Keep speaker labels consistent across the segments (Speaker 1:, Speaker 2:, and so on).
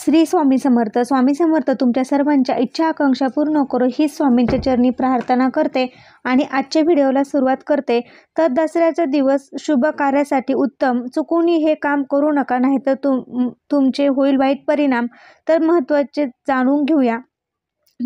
Speaker 1: श्री स्वामी समर्थ स्वामी समर्थ तुमच्या सर्वांच्या इच्छा आकांक्षा पूर्ण करू ही स्वामींच्या चरणी प्रार्थना करते आणि आजच्या व्हिडिओला सुरुवात करते तर दसऱ्याचा दिवस शुभ कार्यासाठी उत्तम चुकूनही हे काम करू नका नाही तर तुम तुमचे होईल वाईट परिणाम तर महत्त्वाचे जाणून घेऊया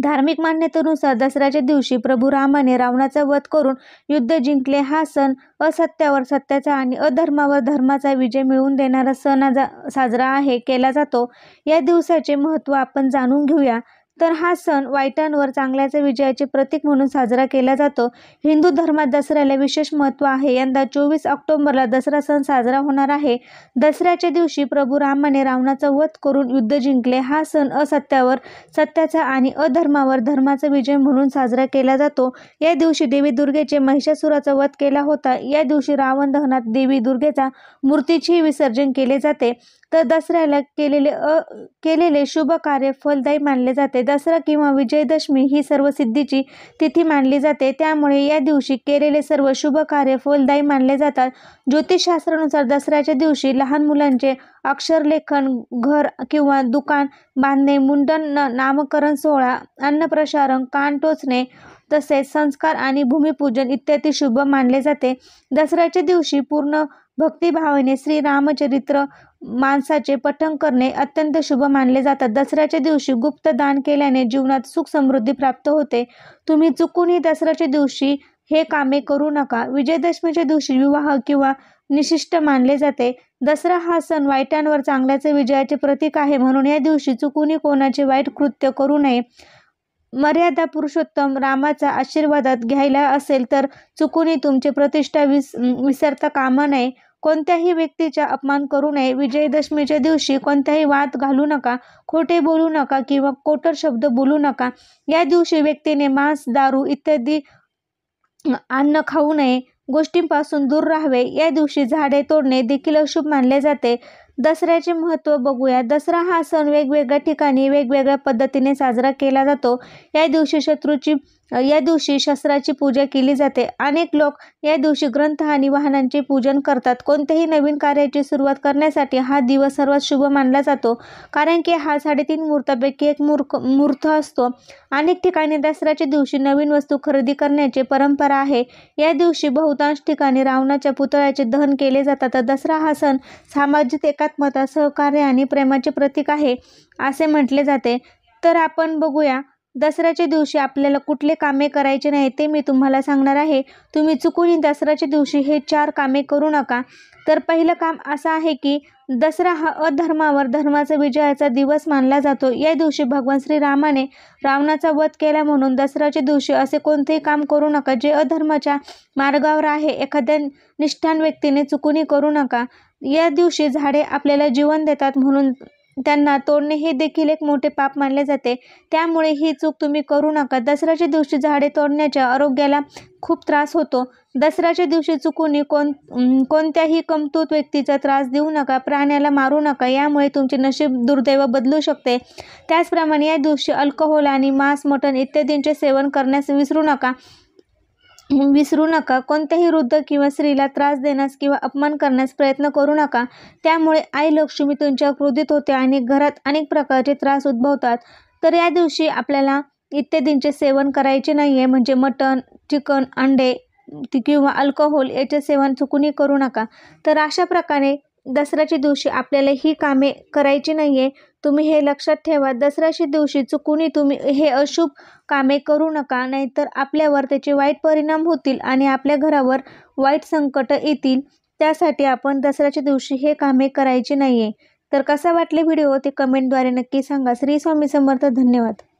Speaker 1: धार्मिक मान्यतेनुसार दसऱ्याच्या दिवशी प्रभू रामाने रावणाचा वध करून युद्ध जिंकले हा सण असत्यावर सत्याचा आणि अधर्मावर धर्माचा विजय मिळवून देणारा सण साजरा आहे केला जातो या दिवसाचे महत्त्व आपण जाणून घेऊया तर हा सण वाईटांवर चांगल्याचे विजयाचे प्रतीक म्हणून साजरा केला जातो हिंदू धर्मात दसऱ्याला विशेष महत्त्व आहे यंदा चोवीस ऑक्टोबरला दसरा सण साजरा होणार आहे दसऱ्याच्या दिवशी प्रभू रामाने रावणाचा वध करून युद्ध जिंकले हा सण असत्यावर सत्याचा आणि अधर्मावर धर्माचा विजय म्हणून साजरा केला जातो या दिवशी देवी दुर्गेचे महिषासुराचा वध केला होता या दिवशी रावण दहनात देवी दुर्गेचा मूर्तीचेही विसर्जन केले जाते तर दसऱ्याला केलेले अ केलेले शुभ कार्य फलदायी मानले जाते दसरा किंवा विजयदशमी ही सर्व सिद्धीची तिथी मानली जाते त्यामुळे या दिवशी केलेले सर्व शुभ कार्य फलदायी मानले जातात ज्योतिषशास्त्रानुसार दसऱ्याच्या दिवशी लहान मुलांचे अक्षरलेखन घर किंवा दुकान बांधणे मुंडन नामकरण सोहळा अन्नप्रसारण कान टोचणे तसेच संस्कार आणि भूमिपूजन इत्यादी शुभ मानले जाते दसऱ्याच्या दिवशी पूर्ण भक्तिभावाने श्रीरामचरित्र माणसाचे पठण करणे अत्यंत शुभ मानले जातात दसऱ्याच्या दिवशी गुप्त दान केल्याने जीवनात सुख समृद्धी प्राप्त होते तुम्ही चुकूनही दसऱ्याच्या दिवशी हे कामे करू नका विजयदशमीच्या दिवशी विवाह किंवा निशिष्ट मानले जाते दसरा हा सण वाईटांवर चांगल्याचे विजयाचे प्रतीक आहे म्हणून या दिवशी चुकूनही कोणाचे वाईट कृत्य करू नये मर्यादा पुरुषोत्तम रामाचा आशीर्वादात घ्यायला असेल तर चुकूनही तुमचे प्रतिष्ठा विस विसरता कामा नये कोणत्याही व्यक्तीचा अपमान करू नये विजयदशमीच्या दिवशी कोणत्याही वाद घालू नका खोटे बोलू नका किंवा कोटर शब्द बोलू नका या दिवशी व्यक्तीने मांस दारू इत्यादी अन्न खाऊ नये गोष्टींपासून दूर राहावे या दिवशी झाडे तोडणे देखील अशुभ मानले जाते दसऱ्याचे महत्त्व बघूया दसरा हा सण वेगवेगळ्या ठिकाणी वेगवेगळ्या पद्धतीने साजरा केला जातो या दिवशी शत्रूची या दिवशी शस्त्राची पूजा केली जाते अनेक लोक या दिवशी ग्रंथ आणि वाहनांचे पूजन करतात कोणत्याही नवीन कार्याची सुरुवात करण्यासाठी हा दिवस सर्वात शुभ मानला जातो कारण की हा साडेतीन मुहूर्तापैकी एक मूर्ख मूर्त असतो अनेक ठिकाणी दसऱ्याच्या दिवशी नवीन वस्तू खरेदी करण्याची परंपरा आहे या दिवशी बहुतांश ठिकाणी रावणाच्या पुतळ्याचे दहन केले जातात दसरा हा सण सामाजिक एकात्मता सहकार्य आणि प्रेमाचे प्रतीक आहे असे म्हटले जाते तर आपण बघूया दसऱ्याच्या दिवशी आपल्याला कुठले कामे करायचे नाही ते मी तुम्हाला सांगणार आहे तुम्ही चुकून दसऱ्याच्या दिवशी हे चार कामे करू नका तर पहिलं काम असं आहे की दसरा हा अधर्मावर धर्माचा विजयाचा दिवस मानला जातो या दिवशी भगवान श्रीरामाने रावणाचा वध केला म्हणून दसऱ्याच्या दिवशी असे कोणतेही काम करू नका जे अधर्माच्या मार्गावर आहे एखाद्या निष्ठान व्यक्तीने चुकूनही करू नका या दिवशी झाडे आपल्याला जीवन देतात म्हणून त्यांना तोडणे हे देखील एक मोठे पाप मानले जाते त्यामुळे ही चूक तुम्ही करू नका दसऱ्याच्या दिवशी झाडे तोडण्याच्या आरोग्याला खूप त्रास होतो दसऱ्याच्या दिवशी चुकूनही कोण कोणत्याही कमतूत व्यक्तीचा त्रास देऊ नका प्राण्याला मारू नका यामुळे तुमचे नशीब दुर्दैव बदलू शकते त्याचप्रमाणे या दिवशी अल्कोहोल आणि मांस मटण इत्यादींचे सेवन करण्यास विसरू नका विसरू नका कोणत्याही वृद्ध किंवा स्त्रीला त्रास देण्यास किंवा अपमान करण्यास प्रयत्न करू नका त्यामुळे आई लक्ष्मी तुमच्या क्रोधित होते आणि घरात अनेक प्रकारचे त्रास उद्भवतात तर या दिवशी आपल्याला इत्यादींचे सेवन करायचे नाही आहे म्हणजे मटण चिकन अंडे किंवा अल्कोहोल याचे सेवन चुकूनही करू नका तर अशा प्रकारे दसऱ्याच्या दिवशी आपल्याला ही कामे करायची नाही आहे तुम्ही हे लक्षात ठेवा दसऱ्याच्या दिवशी चुकूनही तुम्ही हे अशुभ कामे करू नका नाहीतर आपल्यावर त्याचे वाईट परिणाम होतील आणि आपल्या घरावर वाईट संकट येतील त्यासाठी आपण दसऱ्याच्या दिवशी हे कामे करायचे नाही आहे तर कसा वाटले व्हिडिओ ते कमेंटद्वारे नक्की सांगा श्री स्वामी समर्थ धन्यवाद